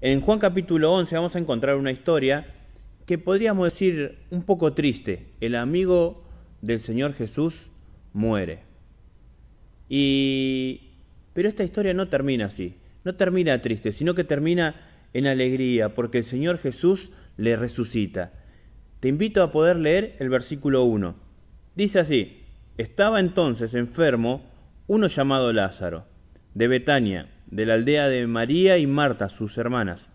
En Juan capítulo 11 vamos a encontrar una historia que podríamos decir un poco triste. El amigo del Señor Jesús muere. Pero esta historia no termina así, no termina triste, sino que termina en alegría, porque el Señor Jesús le resucita. Te invito a poder leer el versículo 1. Dice así, estaba entonces enfermo uno llamado Lázaro, de Betania de la aldea de María y Marta, sus hermanas.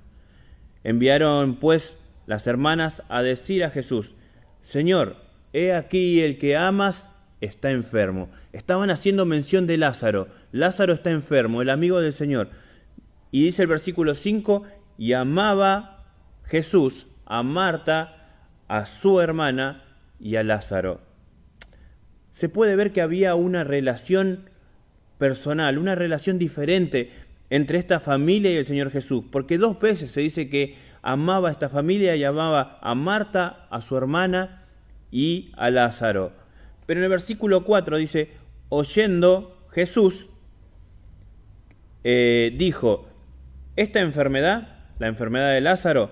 Enviaron pues las hermanas a decir a Jesús, Señor, he aquí el que amas está enfermo. Estaban haciendo mención de Lázaro. Lázaro está enfermo, el amigo del Señor. Y dice el versículo 5, y amaba Jesús a Marta, a su hermana y a Lázaro. Se puede ver que había una relación personal, una relación diferente entre esta familia y el Señor Jesús, porque dos veces se dice que amaba a esta familia y amaba a Marta, a su hermana y a Lázaro. Pero en el versículo 4 dice, oyendo Jesús, eh, dijo, esta enfermedad, la enfermedad de Lázaro,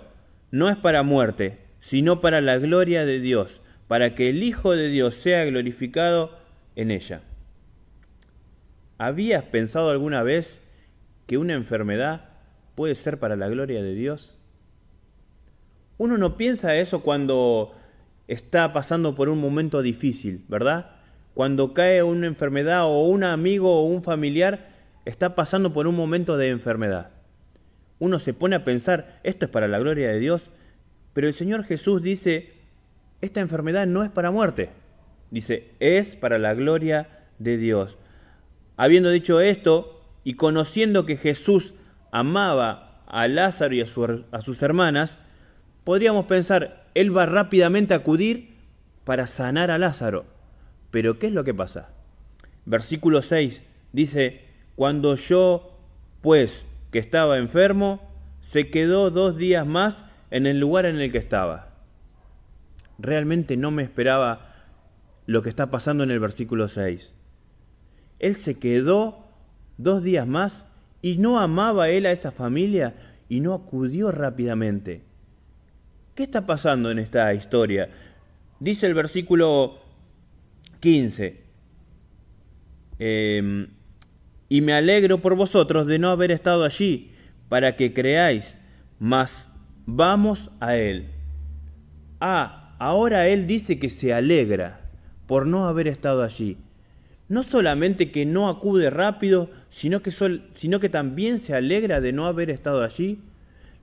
no es para muerte, sino para la gloria de Dios, para que el Hijo de Dios sea glorificado en ella. ¿Habías pensado alguna vez que una enfermedad puede ser para la gloria de Dios? Uno no piensa eso cuando está pasando por un momento difícil, ¿verdad? Cuando cae una enfermedad o un amigo o un familiar está pasando por un momento de enfermedad. Uno se pone a pensar, esto es para la gloria de Dios, pero el Señor Jesús dice, esta enfermedad no es para muerte. Dice, es para la gloria de Dios. Habiendo dicho esto, y conociendo que Jesús amaba a Lázaro y a, sus hermanas, podríamos pensar, él va rápidamente a acudir para sanar a Lázaro. Pero ¿qué es lo que pasa? Versículo 6 dice, cuando yo, pues, que estaba enfermo, se quedó dos días más en el lugar en el que estaba. Realmente no me esperaba lo que está pasando en el versículo 6. Él se quedó dos días más, y no amaba él a esa familia y no acudió rápidamente. ¿Qué está pasando en esta historia? Dice el versículo 15. Em, y me alegro por vosotros de no haber estado allí, para que creáis, mas vamos a Él. Ah, ahora Él dice que se alegra por no haber estado allí no solamente que no acude rápido, sino que, también se alegra de no haber estado allí.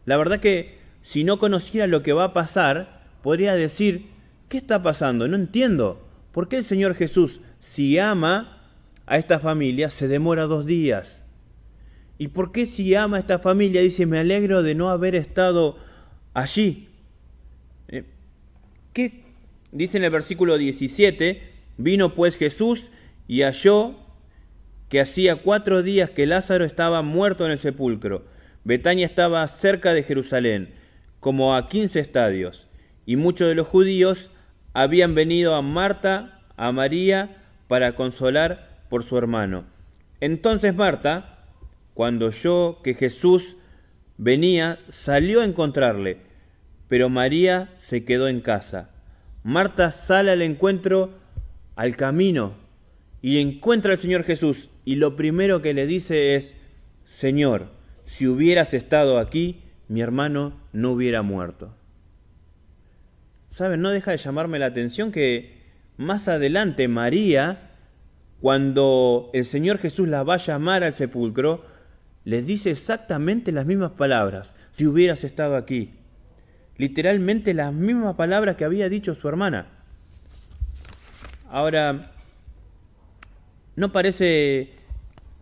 La verdad que si no conociera lo que va a pasar, podría decir, ¿qué está pasando? No entiendo. ¿Por qué el Señor Jesús, si ama a esta familia, se demora dos días? ¿Y por qué si ama a esta familia, dice, me alegro de no haber estado allí? Eh, ¿Qué? Dice en el versículo 17, vino pues Jesús y halló que hacía cuatro días que Lázaro estaba muerto en el sepulcro. Betania estaba cerca de Jerusalén, como a quince estadios, y muchos de los judíos habían venido a Marta, a María, para consolar por su hermano. Entonces Marta, cuando oyó que Jesús venía, salió a encontrarle, pero María se quedó en casa. Marta sale al encuentro al camino y encuentra al Señor Jesús y lo primero que le dice es, Señor, si hubieras estado aquí, mi hermano no hubiera muerto. ¿Saben? No deja de llamarme la atención que más adelante María, cuando el Señor Jesús la va a llamar al sepulcro, les dice exactamente las mismas palabras, si hubieras estado aquí. Literalmente las mismas palabras que había dicho su hermana. Ahora, no parece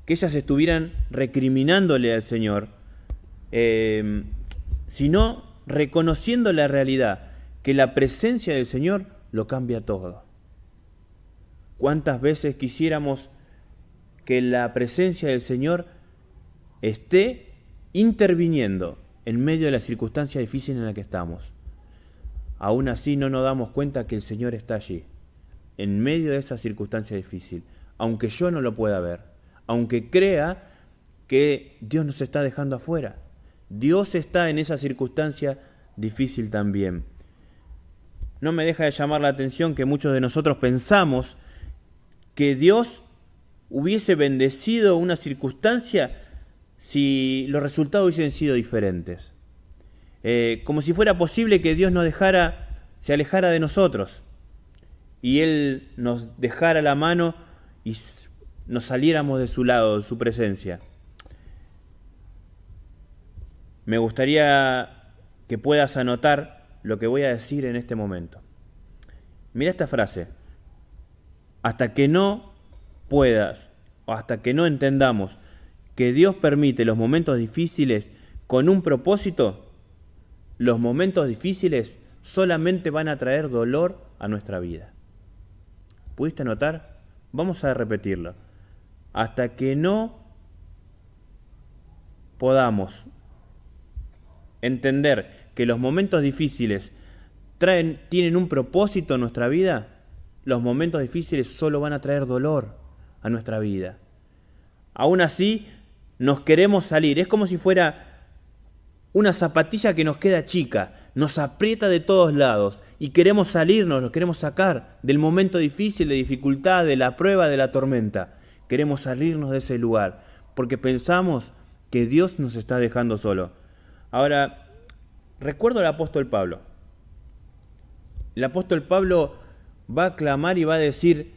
que ellas estuvieran recriminándole al Señor, em, sino reconociendo la realidad, que la presencia del Señor lo cambia todo. ¿Cuántas veces quisiéramos que la presencia del Señor esté interviniendo en medio de la circunstancia difícil en la que estamos? Aún así no nos damos cuenta que el Señor está allí, en medio de esa circunstancia difícil aunque yo no lo pueda ver, aunque crea que Dios nos está dejando afuera. Dios está en esa circunstancia difícil también. No me deja de llamar la atención que muchos de nosotros pensamos que Dios hubiese bendecido una circunstancia si los resultados hubiesen sido diferentes. Eh, como si fuera posible que Dios nos dejara, se alejara de nosotros y Él nos dejara la mano y nos saliéramos de su lado, de su presencia. Me gustaría que puedas anotar lo que voy a decir en este momento. Mira esta frase. Hasta que no puedas, o hasta que no entendamos que Dios permite los momentos difíciles con un propósito, los momentos difíciles solamente van a traer dolor a nuestra vida. ¿Pudiste anotar? Vamos a repetirlo. Hasta que no podamos entender que los momentos difíciles traen, tienen un propósito en nuestra vida, los momentos difíciles solo van a traer dolor a nuestra vida. Aún así, nos queremos salir. Es como si fuera una zapatilla que nos queda chica nos aprieta de todos lados y queremos salirnos, lo queremos sacar del momento difícil, de dificultad, de la prueba, de la tormenta. Queremos salirnos de ese lugar porque pensamos que Dios nos está dejando solo. Ahora, recuerdo al apóstol Pablo. El apóstol Pablo va a clamar y va a decir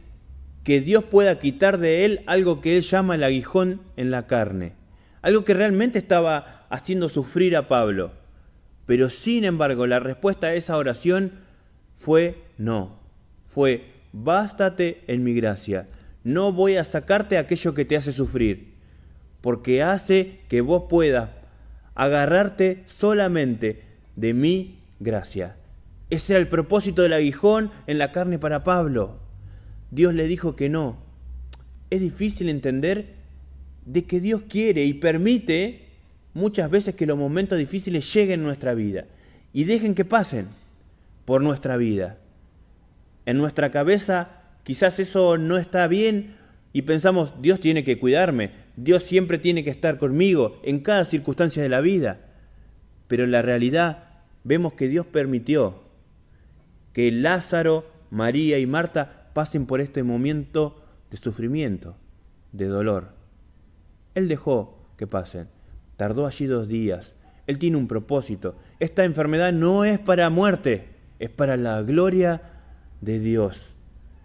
que Dios pueda quitar de él algo que él llama el aguijón en la carne. Algo que realmente estaba haciendo sufrir a Pablo. Pero sin embargo, la respuesta a esa oración fue no. Fue, bástate en mi gracia. No voy a sacarte aquello que te hace sufrir, porque hace que vos puedas agarrarte solamente de mi gracia. Ese era el propósito del aguijón en la carne para Pablo. Dios le dijo que no. Es difícil entender de que Dios quiere y permite muchas veces que los momentos difíciles lleguen a nuestra vida y dejen que pasen por nuestra vida. En nuestra cabeza quizás eso no está bien y pensamos, Dios tiene que cuidarme, Dios siempre tiene que estar conmigo en cada circunstancia de la vida. Pero en la realidad vemos que Dios permitió que Lázaro, María y Marta pasen por este momento de sufrimiento, de dolor. Él dejó que pasen. Tardó allí dos días. Él tiene un propósito. Esta enfermedad no es para muerte, es para la gloria de Dios.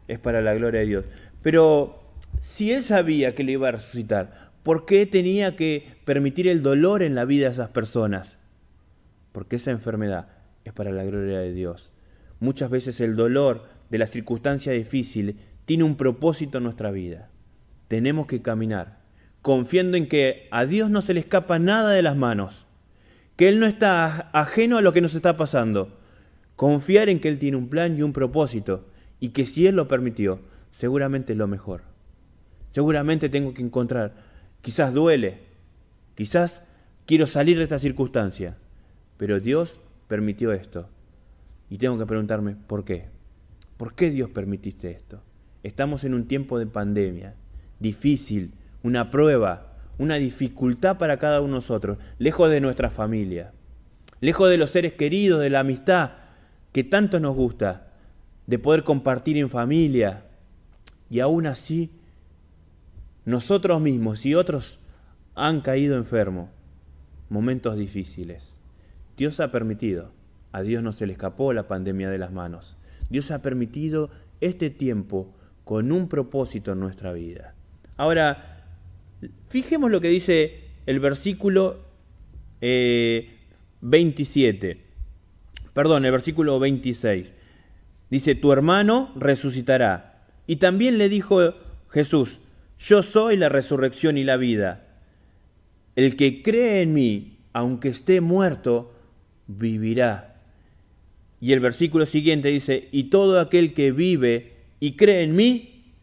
Es para la gloria de Dios. Pero si él sabía que le iba a resucitar, ¿por qué tenía que permitir el dolor en la vida de esas personas? Porque esa enfermedad es para la gloria de Dios. Muchas veces el dolor de la circunstancia difícil tiene un propósito en nuestra vida. Tenemos que caminar confiando en que a Dios no se le escapa nada de las manos, que Él no está ajeno a lo que nos está pasando. Confiar en que Él tiene un plan y un propósito, y que si Él lo permitió, seguramente es lo mejor. Seguramente tengo que encontrar, quizás duele, quizás quiero salir de esta circunstancia, pero Dios permitió esto. Y tengo que preguntarme, ¿por qué? ¿Por qué Dios permitiste esto? Estamos en un tiempo de pandemia, difícil, una prueba, una dificultad para cada uno de nosotros, lejos de nuestra familia, lejos de los seres queridos, de la amistad que tanto nos gusta, de poder compartir en familia. Y aún así, nosotros mismos y otros han caído enfermos. Momentos difíciles. Dios ha permitido, a Dios no se le escapó la pandemia de las manos. Dios ha permitido este tiempo con un propósito en nuestra vida. Ahora, Fijemos lo que dice el versículo 27. Eh, Perdón, el versículo 26. Dice, tu hermano resucitará. Y también le dijo Jesús, yo soy la resurrección y la vida. El que cree en mí, aunque esté muerto, vivirá. Y el versículo siguiente dice, y todo aquel que vive y cree en mí,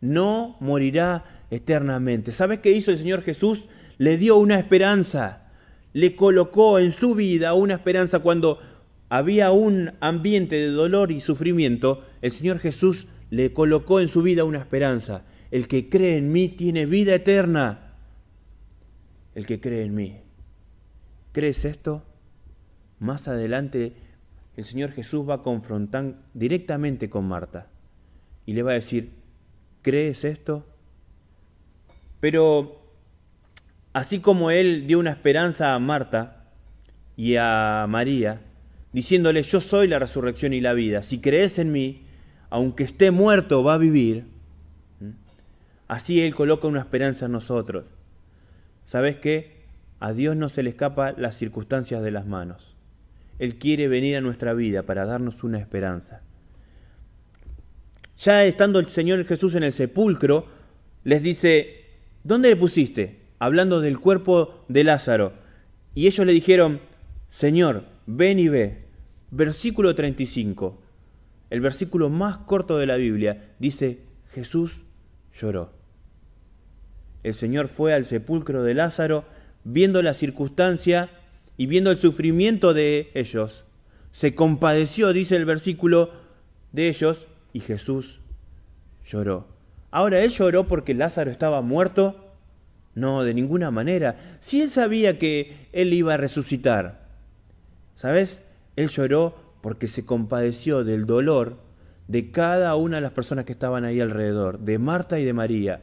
no morirá eternamente. ¿Sabes qué hizo el Señor Jesús? Le dio una esperanza, le colocó en su vida una esperanza cuando había un ambiente de dolor y sufrimiento, el Señor Jesús le colocó en su vida una esperanza. El que cree en mí tiene vida eterna. El que cree en mí. ¿Crees esto? Más adelante el Señor Jesús va a confrontar directamente con Marta y le va a decir, ¿crees esto? Pero así como él dio una esperanza a Marta y a María, diciéndole, yo soy la resurrección y la vida, si crees en mí, aunque esté muerto, va a vivir, ¿Mm? así él coloca una esperanza en nosotros. ¿Sabes qué? A Dios no se le escapa las circunstancias de las manos. Él quiere venir a nuestra vida para darnos una esperanza. Ya estando el Señor Jesús en el sepulcro, les dice, ¿dónde le pusiste? Hablando del cuerpo de Lázaro. Y ellos le dijeron, Señor, ven y ve. Versículo 35, el versículo más corto de la Biblia, dice, Jesús lloró. El Señor fue al sepulcro de Lázaro, viendo la circunstancia y viendo el sufrimiento de ellos. Se compadeció, dice el versículo, de ellos, y Jesús lloró. Ahora, ¿él lloró porque Lázaro estaba muerto? No, de ninguna manera. Si él sabía que él iba a resucitar. ¿Sabes? Él lloró porque se compadeció del dolor de cada una de las personas que estaban ahí alrededor, de Marta y de María,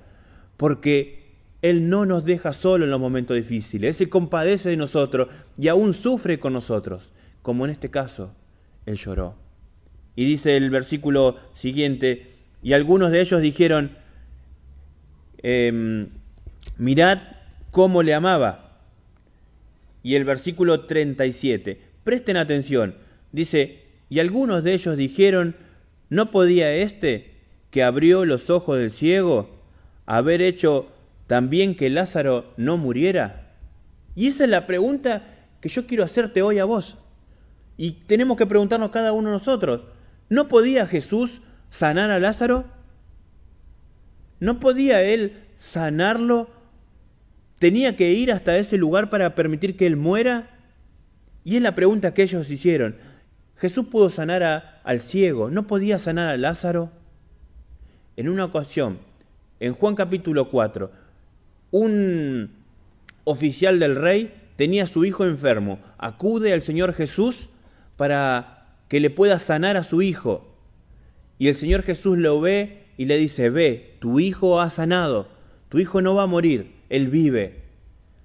porque Él no nos deja solo en los momentos difíciles, Él se compadece de nosotros y aún sufre con nosotros, como en este caso, Él lloró. Y dice el versículo siguiente, y algunos de ellos dijeron, em, mirad cómo le amaba. Y el versículo 37, presten atención, dice, y algunos de ellos dijeron, ¿no podía este que abrió los ojos del ciego, haber hecho también que Lázaro no muriera? Y esa es la pregunta que yo quiero hacerte hoy a vos. Y tenemos que preguntarnos cada uno de nosotros, ¿no podía Jesús sanar a Lázaro? ¿No podía él sanarlo? ¿Tenía que ir hasta ese lugar para permitir que él muera? Y es la pregunta que ellos hicieron. Jesús pudo sanar al ciego, ¿no podía sanar a Lázaro? En una ocasión, en Juan capítulo 4, un oficial del rey tenía a su hijo enfermo. Acude al Señor Jesús para que le pueda sanar a su hijo. Y el Señor Jesús lo ve y le dice, ve, tu hijo ha sanado, tu hijo no va a morir, él vive.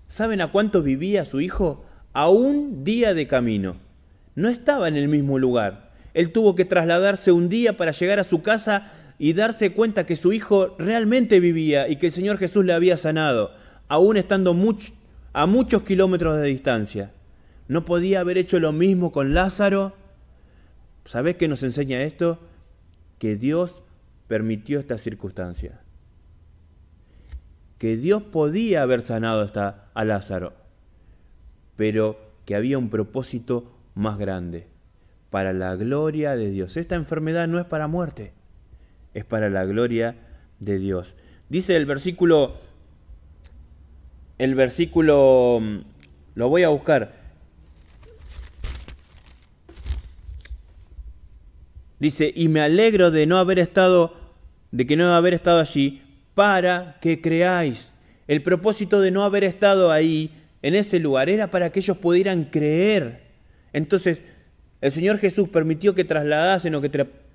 ¿Saben a cuánto vivía su hijo? A un día de camino. No estaba en el mismo lugar. Él tuvo que trasladarse un día para llegar a su casa y darse cuenta que su hijo realmente vivía y que el Señor Jesús le había sanado, aún estando a muchos kilómetros de distancia. ¿No podía haber hecho lo mismo con Lázaro? ¿Sabes qué nos enseña esto? que Dios permitió esta circunstancia. Que Dios podía haber sanado hasta a Lázaro, pero que había un propósito más grande, para la gloria de Dios. Esta enfermedad no es para muerte, es para la gloria de Dios. Dice el versículo, el versículo, lo voy a buscar, Dice, y me alegro de no haber estado, de que no haber estado allí, para que creáis. El propósito de no haber estado ahí, en ese lugar, era para que ellos pudieran creer. Entonces, el Señor Jesús permitió que trasladasen o que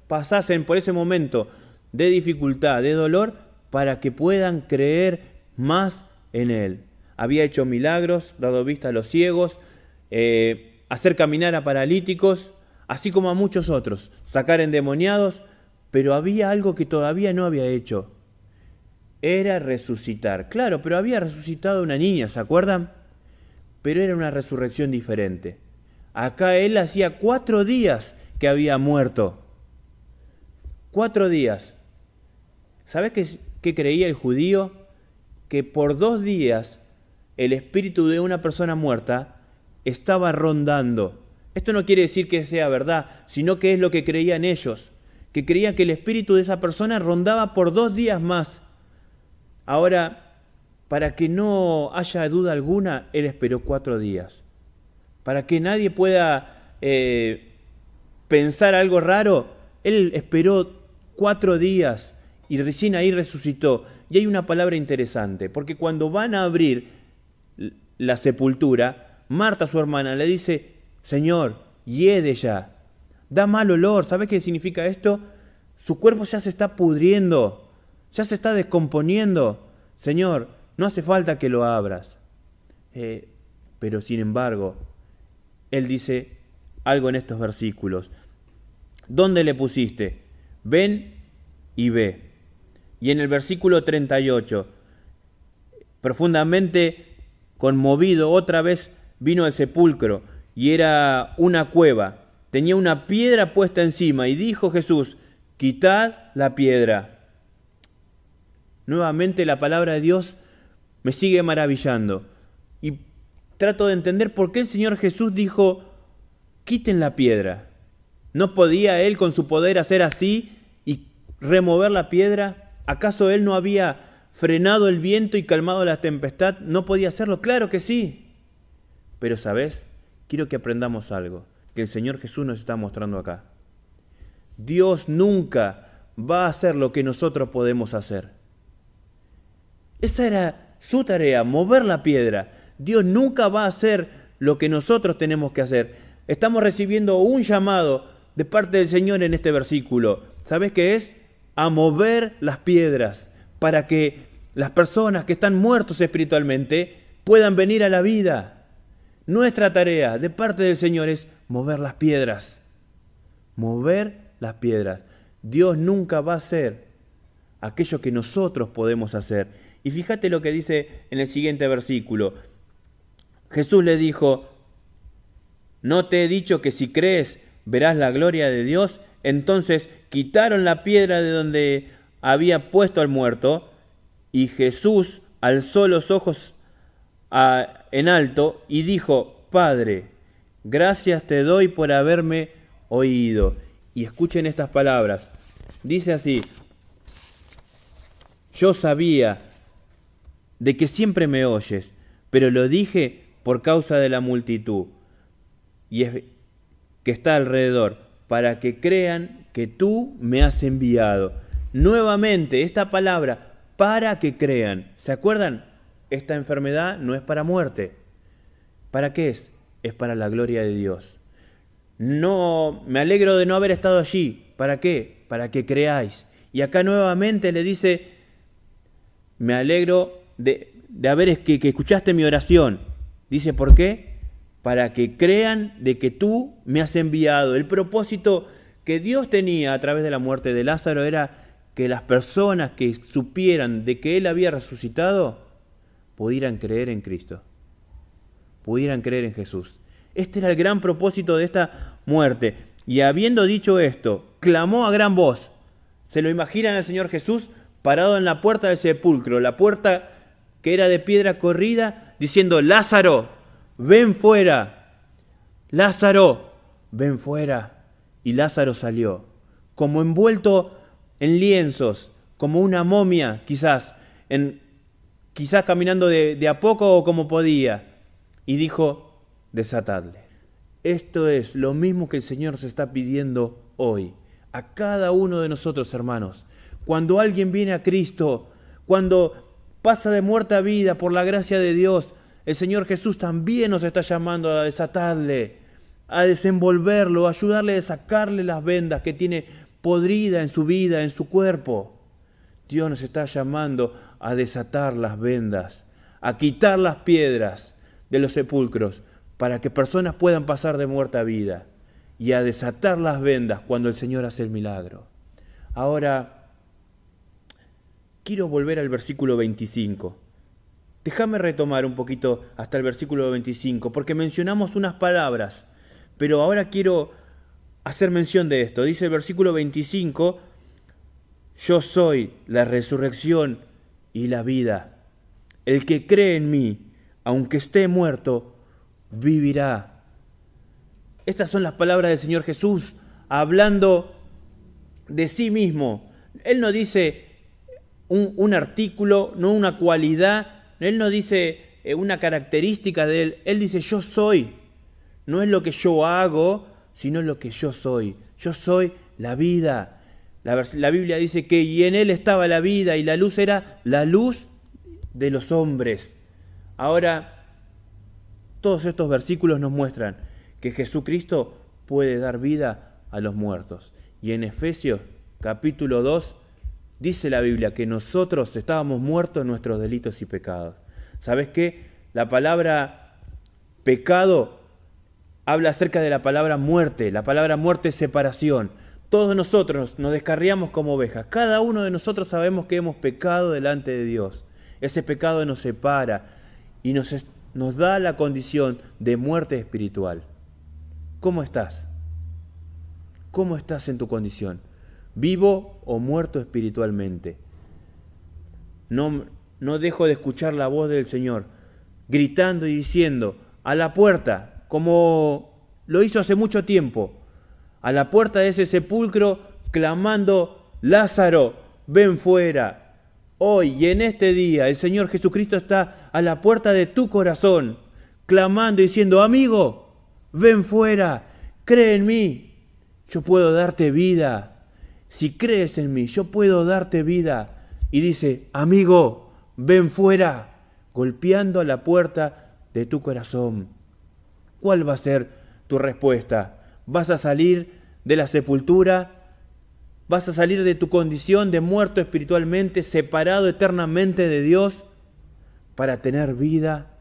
pasasen por ese momento de dificultad, de dolor, para que puedan creer más en Él. Había hecho milagros, dado vista a los ciegos, eh, hacer caminar a paralíticos, así como a muchos otros, sacar endemoniados, pero había algo que todavía no había hecho. Era resucitar. Claro, pero había resucitado una niña, ¿se acuerdan? Pero era una resurrección diferente. Acá él hacía cuatro días que había muerto. Cuatro días. ¿Sabes qué, qué creía el judío? Que por dos días el espíritu de una persona muerta estaba rondando esto no quiere decir que sea verdad, sino que es lo que creían ellos, que creían que el espíritu de esa persona rondaba por dos días más. Ahora, para que no haya duda alguna, él esperó cuatro días. Para que nadie pueda eh, pensar algo raro, él esperó cuatro días y recién ahí resucitó. Y hay una palabra interesante, porque cuando van a abrir la sepultura, Marta, su hermana, le dice, Señor, hiede ya. Da mal olor. ¿Sabes qué significa esto? Su cuerpo ya se está pudriendo, ya se está descomponiendo. Señor, no hace falta que lo abras. Eh, pero sin embargo, Él dice algo en estos versículos. ¿Dónde le pusiste? Ven y ve. Y en el versículo 38, profundamente conmovido otra vez vino al sepulcro y era una cueva. Tenía una piedra puesta encima y dijo Jesús, quitad la piedra. Nuevamente la palabra de Dios me sigue maravillando y trato de entender por qué el Señor Jesús dijo, quiten la piedra. ¿No podía Él con su poder hacer así y remover la piedra? ¿Acaso Él no había frenado el viento y calmado la tempestad? ¿No podía hacerlo? Claro que sí. Pero sabes, quiero que aprendamos algo que el Señor Jesús nos está mostrando acá. Dios nunca va a hacer lo que nosotros podemos hacer. Esa era su tarea, mover la piedra. Dios nunca va a hacer lo que nosotros tenemos que hacer. Estamos recibiendo un llamado de parte del Señor en este versículo. ¿Sabes qué es? A mover las piedras para que las personas que están muertos espiritualmente puedan venir a la vida. Nuestra tarea de parte del Señor es mover las piedras. Mover las piedras. Dios nunca va a hacer aquello que nosotros podemos hacer. Y fíjate lo que dice en el siguiente versículo. Jesús le dijo, ¿no te he dicho que si crees verás la gloria de Dios? Entonces quitaron la piedra de donde había puesto al muerto y Jesús alzó los ojos en alto y dijo, Padre, gracias te doy por haberme oído. Y escuchen estas palabras. Dice así, yo sabía de que siempre me oyes, pero lo dije por causa de la multitud y es, que está alrededor, para que crean que tú me has enviado. Nuevamente, esta palabra, para que crean. ¿Se acuerdan? esta enfermedad no es para muerte. ¿Para qué es? Es para la gloria de Dios. No, me alegro de no haber estado allí. ¿Para qué? Para que creáis. Y acá nuevamente le dice, me alegro de, haber que, que escuchaste mi oración. Dice, ¿por qué? Para que crean de que tú me has enviado. El propósito que Dios tenía a través de la muerte de Lázaro era que las personas que supieran de que él había resucitado, pudieran creer en Cristo, pudieran creer en Jesús. Este era el gran propósito de esta muerte. Y habiendo dicho esto, clamó a gran voz. ¿Se lo imaginan al Señor Jesús parado en la puerta del sepulcro, la puerta que era de piedra corrida, diciendo, Lázaro, ven fuera. Lázaro, ven fuera. Y Lázaro salió, como envuelto en lienzos, como una momia quizás, en quizás caminando de, a poco o como podía, y dijo, desatadle. Esto es lo mismo que el Señor se está pidiendo hoy, a cada uno de nosotros, hermanos. Cuando alguien viene a Cristo, cuando pasa de muerta a vida por la gracia de Dios, el Señor Jesús también nos está llamando a desatarle, a desenvolverlo, a ayudarle a sacarle las vendas que tiene podrida en su vida, en su cuerpo. Dios nos está llamando a desatar las vendas, a quitar las piedras de los sepulcros para que personas puedan pasar de muerta a vida y a desatar las vendas cuando el Señor hace el milagro. Ahora, quiero volver al versículo 25. Déjame retomar un poquito hasta el versículo 25, porque mencionamos unas palabras, pero ahora quiero hacer mención de esto. Dice el versículo 25, yo soy la resurrección y la vida. El que cree en mí, aunque esté muerto, vivirá. Estas son las palabras del Señor Jesús hablando de sí mismo. Él no dice un, artículo, no una cualidad, Él no dice eh, una característica de Él, Él dice yo soy. No es lo que yo hago, sino lo que yo soy. Yo soy la vida, la, Biblia dice que y en él estaba la vida y la luz era la luz de los hombres. Ahora, todos estos versículos nos muestran que Jesucristo puede dar vida a los muertos. Y en Efesios capítulo 2 dice la Biblia que nosotros estábamos muertos en nuestros delitos y pecados. ¿Sabes qué? La palabra pecado habla acerca de la palabra muerte. La palabra muerte es separación. Todos nosotros nos descarriamos como ovejas. Cada uno de nosotros sabemos que hemos pecado delante de Dios. Ese pecado nos separa y nos, nos da la condición de muerte espiritual. ¿Cómo estás? ¿Cómo estás en tu condición? ¿Vivo o muerto espiritualmente? No, no dejo de escuchar la voz del Señor, gritando y diciendo, a la puerta, como lo hizo hace mucho tiempo a la puerta de ese sepulcro clamando, Lázaro, ven fuera. Hoy y en este día el Señor Jesucristo está a la puerta de tu corazón, clamando y diciendo, amigo, ven fuera, cree en mí, yo puedo darte vida. Si crees en mí, yo puedo darte vida. Y dice, amigo, ven fuera, golpeando a la puerta de tu corazón. ¿Cuál va a ser tu respuesta? vas a salir de la sepultura, vas a salir de tu condición de muerto espiritualmente, separado eternamente de Dios, para tener vida.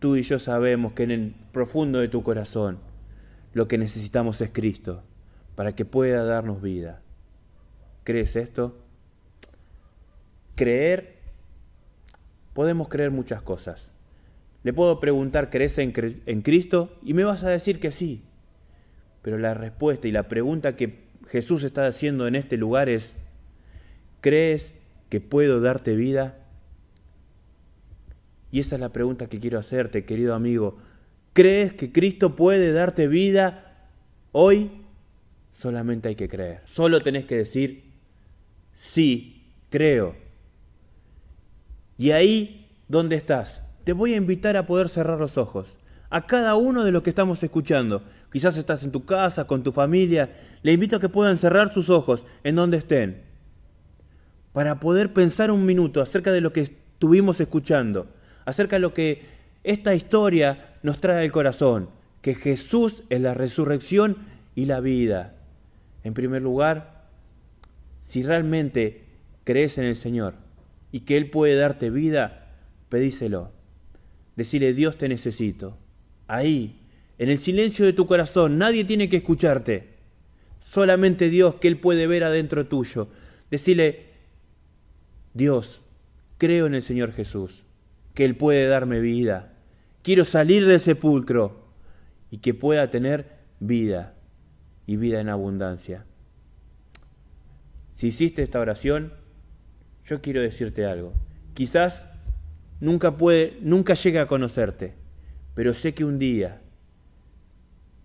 Tú y yo sabemos que en el profundo de tu corazón lo que necesitamos es Cristo, para que pueda darnos vida. ¿Crees esto? Creer, podemos creer muchas cosas. Le puedo preguntar, ¿crees en, en Cristo? Y me vas a decir que sí, pero la respuesta y la pregunta que Jesús está haciendo en este lugar es, ¿crees que puedo darte vida? Y esa es la pregunta que quiero hacerte, querido amigo. ¿Crees que Cristo puede darte vida hoy? Solamente hay que creer. Solo tenés que decir, sí, creo. Y ahí, ¿dónde estás? Te voy a invitar a poder cerrar los ojos a cada uno de los que estamos escuchando. Quizás estás en tu casa, con tu familia. Le invito a que puedan cerrar sus ojos en donde estén. Para poder pensar un minuto acerca de lo que estuvimos escuchando. Acerca de lo que esta historia nos trae al corazón. Que Jesús es la resurrección y la vida. En primer lugar, si realmente crees en el Señor y que Él puede darte vida, pedíselo. Decirle, Dios te necesito ahí, en el silencio de tu corazón, nadie tiene que escucharte. Solamente Dios que Él puede ver adentro tuyo. Decirle, Dios, creo en el Señor Jesús, que Él puede darme vida. Quiero salir del sepulcro y que pueda tener vida y vida en abundancia. Si hiciste esta oración, yo quiero decirte algo. Quizás nunca puede, nunca a conocerte pero sé que un día,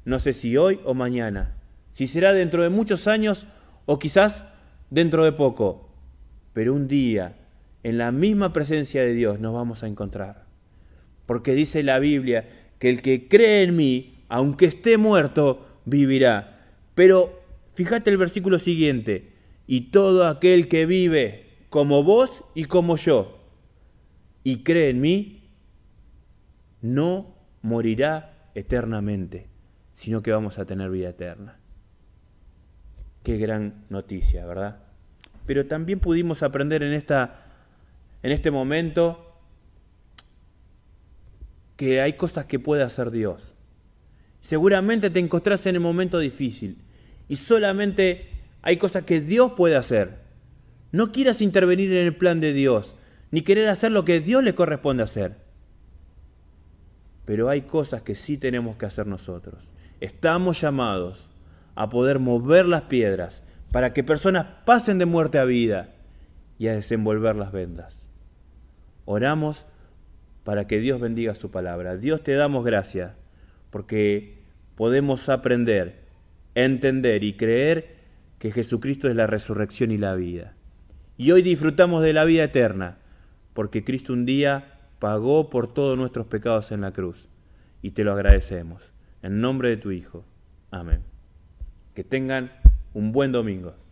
no sé si hoy o mañana, si será dentro de muchos años o quizás dentro de poco, pero un día en la misma presencia de Dios nos vamos a encontrar. Porque dice la Biblia que el que cree en mí, aunque esté muerto, vivirá. Pero fíjate el versículo siguiente, y todo aquel que vive como vos y como yo, y cree en mí, no morirá eternamente, sino que vamos a tener vida eterna. Qué gran noticia, ¿verdad? Pero también pudimos aprender en, esta, en este momento que hay cosas que puede hacer Dios. Seguramente te encontrás en el momento difícil y solamente hay cosas que Dios puede hacer. No quieras intervenir en el plan de Dios, ni querer hacer lo que Dios le corresponde hacer pero hay cosas que sí tenemos que hacer nosotros. Estamos llamados a poder mover las piedras para que personas pasen de muerte a vida y a desenvolver las vendas. Oramos para que Dios bendiga su palabra. Dios te damos gracias porque podemos aprender, entender y creer que Jesucristo es la resurrección y la vida. Y hoy disfrutamos de la vida eterna porque Cristo un día pagó por todos nuestros pecados en la cruz. Y te lo agradecemos. En nombre de tu Hijo. Amén. Que tengan un buen domingo.